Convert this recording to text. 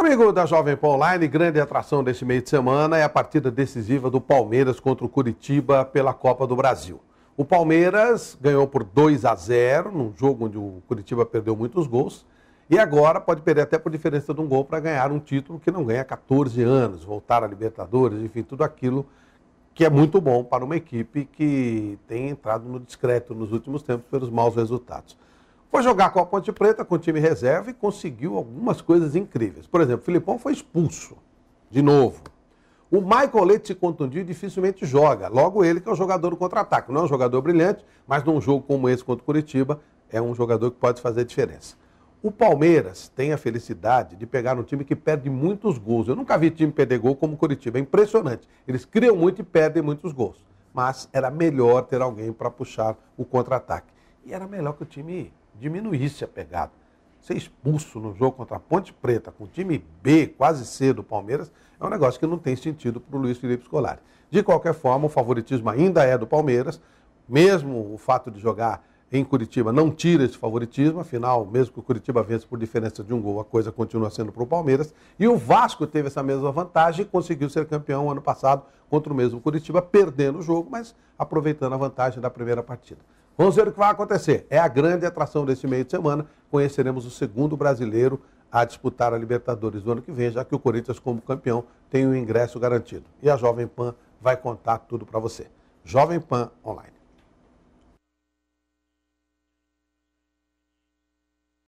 amigo da Jovem Pan Online, grande atração desse meio de semana é a partida decisiva do Palmeiras contra o Curitiba pela Copa do Brasil. O Palmeiras ganhou por 2 a 0 num jogo onde o Curitiba perdeu muitos gols. E agora pode perder até por diferença de um gol para ganhar um título que não ganha há 14 anos, voltar à Libertadores, enfim, tudo aquilo que é muito bom para uma equipe que tem entrado no discreto nos últimos tempos pelos maus resultados. Foi jogar com a Ponte Preta, com o time reserva e conseguiu algumas coisas incríveis. Por exemplo, o Filipão foi expulso, de novo. O Michael Leite se contundiu e dificilmente joga. Logo ele que é o jogador do contra-ataque. Não é um jogador brilhante, mas num jogo como esse contra o Curitiba, é um jogador que pode fazer a diferença. O Palmeiras tem a felicidade de pegar um time que perde muitos gols. Eu nunca vi time perder gol como o Curitiba. É impressionante. Eles criam muito e perdem muitos gols. Mas era melhor ter alguém para puxar o contra-ataque. E era melhor que o time diminuísse a pegada. Ser expulso no jogo contra a Ponte Preta, com o time B, quase C do Palmeiras, é um negócio que não tem sentido para o Luiz Felipe Scolari. De qualquer forma, o favoritismo ainda é do Palmeiras, mesmo o fato de jogar em Curitiba não tira esse favoritismo, afinal, mesmo que o Curitiba vença por diferença de um gol, a coisa continua sendo para o Palmeiras. E o Vasco teve essa mesma vantagem e conseguiu ser campeão ano passado contra o mesmo Curitiba, perdendo o jogo, mas aproveitando a vantagem da primeira partida. Vamos ver o que vai acontecer. É a grande atração desse meio de semana. Conheceremos o segundo brasileiro a disputar a Libertadores do ano que vem, já que o Corinthians, como campeão, tem o um ingresso garantido. E a Jovem Pan vai contar tudo para você. Jovem Pan Online.